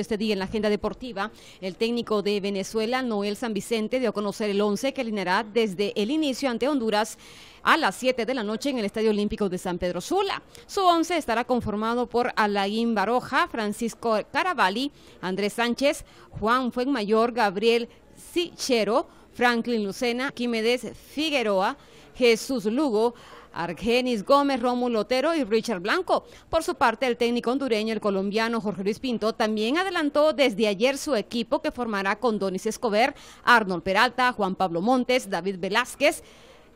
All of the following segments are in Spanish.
Este día en la agenda deportiva, el técnico de Venezuela, Noel San Vicente, dio a conocer el 11 que alineará desde el inicio ante Honduras a las 7 de la noche en el Estadio Olímpico de San Pedro Sula. Su once estará conformado por Alain Baroja, Francisco Caravalli, Andrés Sánchez, Juan Fuenmayor, Gabriel Sichero, Franklin Lucena, Quimedes Figueroa, Jesús Lugo, Argenis Gómez, Rómulo Lotero y Richard Blanco. Por su parte, el técnico hondureño, el colombiano Jorge Luis Pinto, también adelantó desde ayer su equipo que formará con Donis Escobar, Arnold Peralta, Juan Pablo Montes, David Velázquez,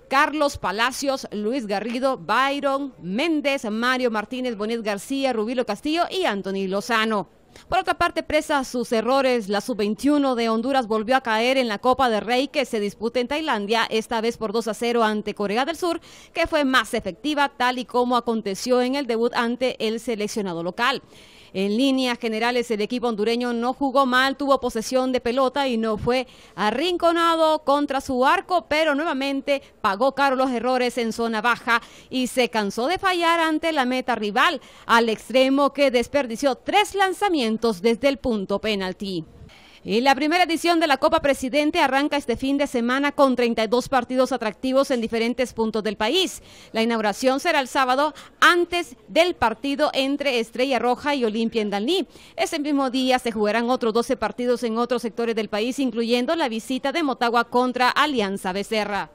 Carlos Palacios, Luis Garrido, Byron Méndez, Mario Martínez, Bonet García, Rubilo Castillo y Anthony Lozano. Por otra parte, presa sus errores, la sub-21 de Honduras volvió a caer en la Copa de Rey que se disputa en Tailandia, esta vez por 2 a 0 ante Corea del Sur, que fue más efectiva tal y como aconteció en el debut ante el seleccionado local. En líneas generales, el equipo hondureño no jugó mal, tuvo posesión de pelota y no fue arrinconado contra su arco, pero nuevamente pagó caro los errores en zona baja y se cansó de fallar ante la meta rival, al extremo que desperdició tres lanzamientos desde el punto penalti. Y la primera edición de la Copa Presidente arranca este fin de semana con 32 partidos atractivos en diferentes puntos del país. La inauguración será el sábado antes del partido entre Estrella Roja y Olimpia en Dalí. Ese mismo día se jugarán otros 12 partidos en otros sectores del país, incluyendo la visita de Motagua contra Alianza Becerra.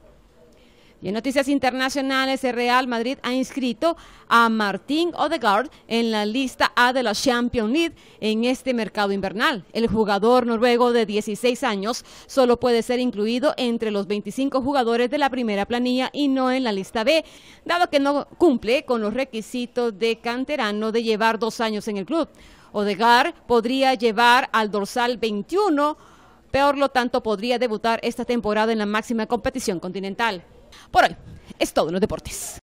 Y en noticias internacionales, el Real Madrid ha inscrito a Martín Odegaard en la lista A de la Champions League en este mercado invernal. El jugador noruego de 16 años solo puede ser incluido entre los 25 jugadores de la primera planilla y no en la lista B, dado que no cumple con los requisitos de canterano de llevar dos años en el club. Odegaard podría llevar al dorsal 21, peor lo tanto podría debutar esta temporada en la máxima competición continental. Por hoy es todo en los deportes.